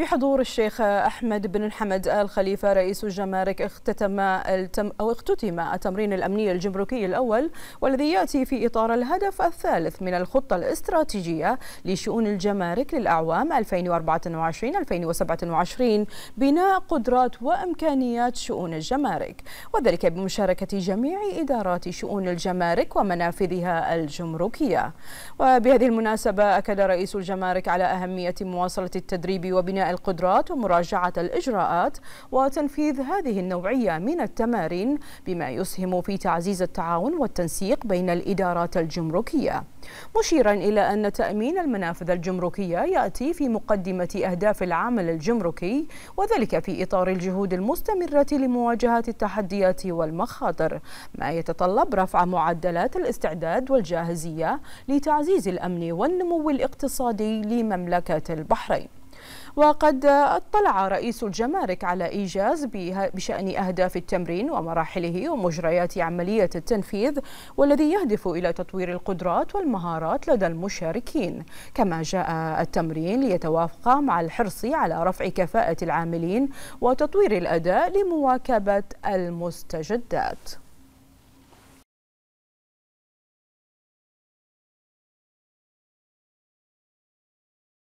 بحضور الشيخ أحمد بن حمد آل خليفة رئيس الجمارك اختتم التم أو اختتم التمرين الأمني الجمركي الأول والذي يأتي في إطار الهدف الثالث من الخطة الاستراتيجية لشؤون الجمارك للأعوام 2024-2027 بناء قدرات وإمكانيات شؤون الجمارك وذلك بمشاركة جميع إدارات شؤون الجمارك ومنافذها الجمركية وبهذه المناسبة أكد رئيس الجمارك على أهمية مواصلة التدريب وبناء القدرات ومراجعة الإجراءات وتنفيذ هذه النوعية من التمارين بما يسهم في تعزيز التعاون والتنسيق بين الإدارات الجمركية مشيرا إلى أن تأمين المنافذ الجمركية يأتي في مقدمة أهداف العمل الجمركي وذلك في إطار الجهود المستمرة لمواجهة التحديات والمخاطر ما يتطلب رفع معدلات الاستعداد والجاهزية لتعزيز الأمن والنمو الاقتصادي لمملكة البحرين وقد اطلع رئيس الجمارك على إيجاز بشأن أهداف التمرين ومراحله ومجريات عملية التنفيذ والذي يهدف إلى تطوير القدرات والمهارات لدى المشاركين كما جاء التمرين ليتوافق مع الحرص على رفع كفاءة العاملين وتطوير الأداء لمواكبة المستجدات